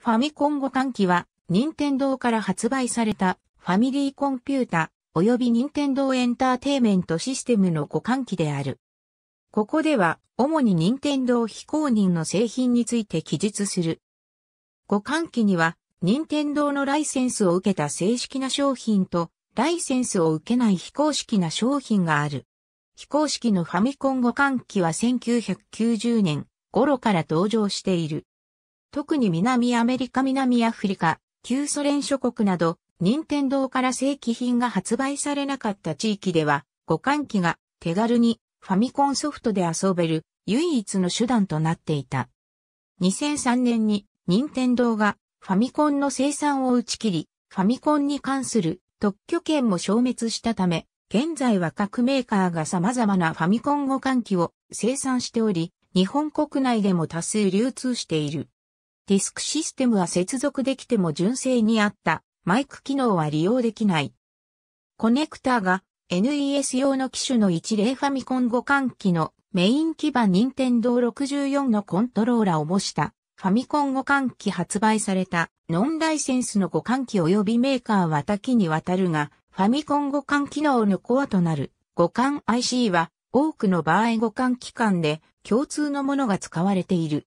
ファミコン互換機は、任天堂から発売されたファミリーコンピュータ及び任天堂エンターテイメントシステムの互換機である。ここでは、主に任天堂非公認の製品について記述する。互換機には、任天堂のライセンスを受けた正式な商品と、ライセンスを受けない非公式な商品がある。非公式のファミコン互換機は1990年頃から登場している。特に南アメリカ南アフリカ、旧ソ連諸国など、任天堂から正規品が発売されなかった地域では、互換機が手軽にファミコンソフトで遊べる唯一の手段となっていた。2003年に任天堂がファミコンの生産を打ち切り、ファミコンに関する特許権も消滅したため、現在は各メーカーが様々なファミコン互換機を生産しており、日本国内でも多数流通している。ディスクシステムは接続できても純正にあったマイク機能は利用できない。コネクタが NES 用の機種の一例ファミコン互換機のメイン基盤任天堂64のコントローラを模したファミコン互換機発売されたノンライセンスの互換機及びメーカーは多岐にわたるがファミコン互換機能のコアとなる互換 IC は多くの場合互換機関で共通のものが使われている。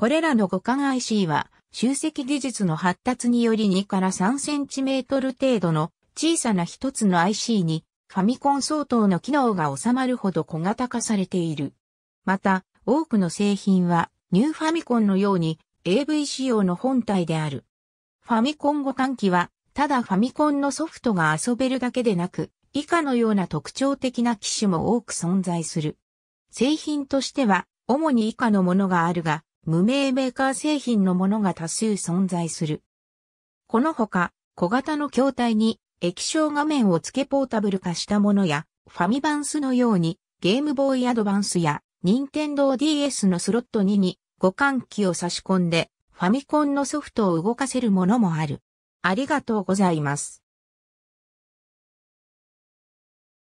これらの互換 IC は、集積技術の発達により2から3センチメートル程度の小さな一つの IC にファミコン相当の機能が収まるほど小型化されている。また、多くの製品はニューファミコンのように AV 仕様の本体である。ファミコン互換機は、ただファミコンのソフトが遊べるだけでなく、以下のような特徴的な機種も多く存在する。製品としては、主に以下のものがあるが、無名メーカー製品のものが多数存在する。このほか、小型の筐体に液晶画面を付けポータブル化したものや、ファミバンスのように、ゲームボーイアドバンスや、ニンテンドー DS のスロット2に互換機を差し込んで、ファミコンのソフトを動かせるものもある。ありがとうございます。